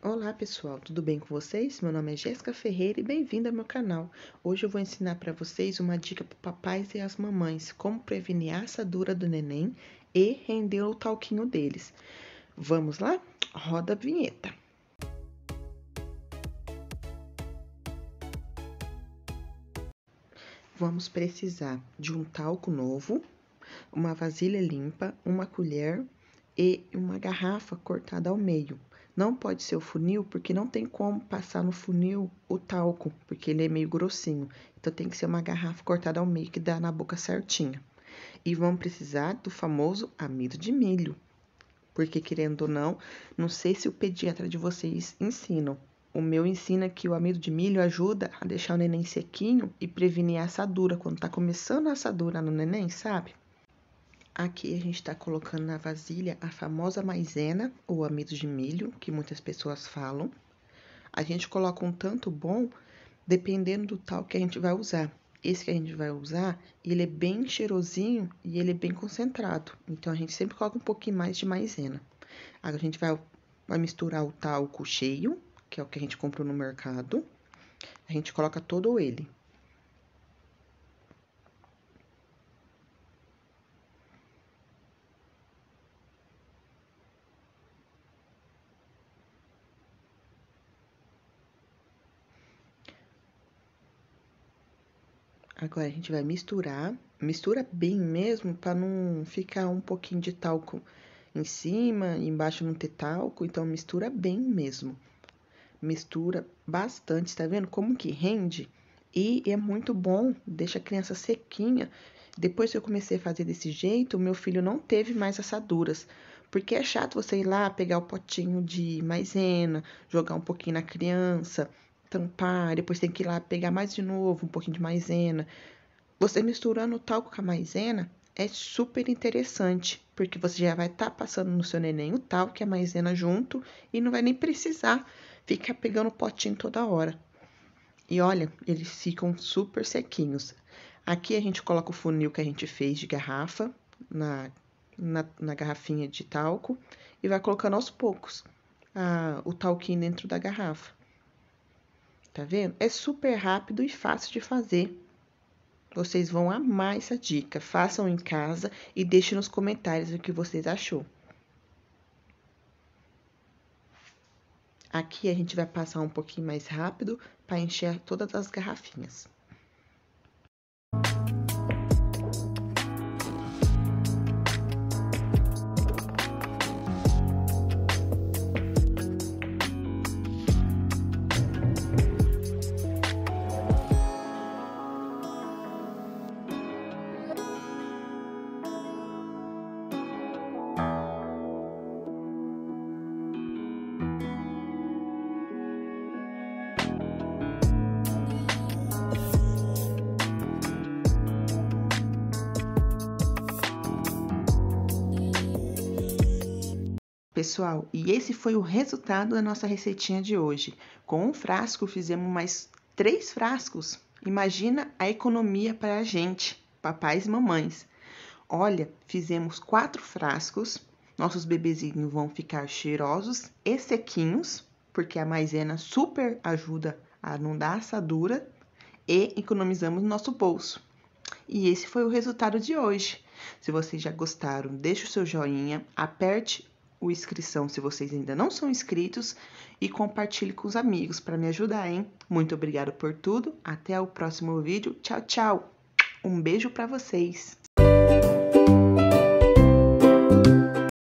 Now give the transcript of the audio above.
Olá pessoal, tudo bem com vocês? Meu nome é Jéssica Ferreira e bem-vindo ao meu canal. Hoje eu vou ensinar para vocês uma dica para papais e as mamães, como prevenir a assadura do neném e render o talquinho deles. Vamos lá? Roda a vinheta. Vamos precisar de um talco novo, uma vasilha limpa, uma colher e uma garrafa cortada ao meio não pode ser o funil, porque não tem como passar no funil o talco, porque ele é meio grossinho. Então tem que ser uma garrafa cortada ao meio que dá na boca certinha. E vamos precisar do famoso amido de milho. Porque querendo ou não, não sei se o pediatra de vocês ensinam. O meu ensina que o amido de milho ajuda a deixar o neném sequinho e prevenir a assadura quando tá começando a assadura no neném, sabe? Aqui a gente está colocando na vasilha a famosa maisena ou amido de milho, que muitas pessoas falam. A gente coloca um tanto bom dependendo do tal que a gente vai usar. Esse que a gente vai usar, ele é bem cheirosinho e ele é bem concentrado. Então, a gente sempre coloca um pouquinho mais de maisena. Agora, a gente vai, vai misturar o talco cheio, que é o que a gente comprou no mercado. A gente coloca todo ele. Agora a gente vai misturar, mistura bem mesmo para não ficar um pouquinho de talco em cima, embaixo não ter talco, então mistura bem mesmo. Mistura bastante, tá vendo como que rende? E é muito bom, deixa a criança sequinha. Depois que eu comecei a fazer desse jeito, meu filho não teve mais assaduras. Porque é chato você ir lá pegar o potinho de maisena, jogar um pouquinho na criança, tampar, depois tem que ir lá pegar mais de novo, um pouquinho de maisena. Você misturando o talco com a maisena é super interessante, porque você já vai estar tá passando no seu neném o talco e a maisena junto e não vai nem precisar ficar pegando o potinho toda hora. E olha, eles ficam super sequinhos. Aqui a gente coloca o funil que a gente fez de garrafa na, na, na garrafinha de talco e vai colocando aos poucos a, o talquinho dentro da garrafa. Tá vendo? É super rápido e fácil de fazer. Vocês vão amar essa dica. Façam em casa e deixem nos comentários o que vocês achou. Aqui a gente vai passar um pouquinho mais rápido para encher todas as garrafinhas. Pessoal, e esse foi o resultado da nossa receitinha de hoje. Com um frasco, fizemos mais três frascos. Imagina a economia para a gente, papais e mamães. Olha, fizemos quatro frascos. Nossos bebezinhos vão ficar cheirosos e sequinhos, porque a maisena super ajuda a não dar assadura e economizamos nosso bolso. E esse foi o resultado de hoje. Se vocês já gostaram, deixe o seu joinha, aperte o inscrição se vocês ainda não são inscritos e compartilhe com os amigos para me ajudar, hein? Muito obrigado por tudo. Até o próximo vídeo. Tchau, tchau. Um beijo para vocês.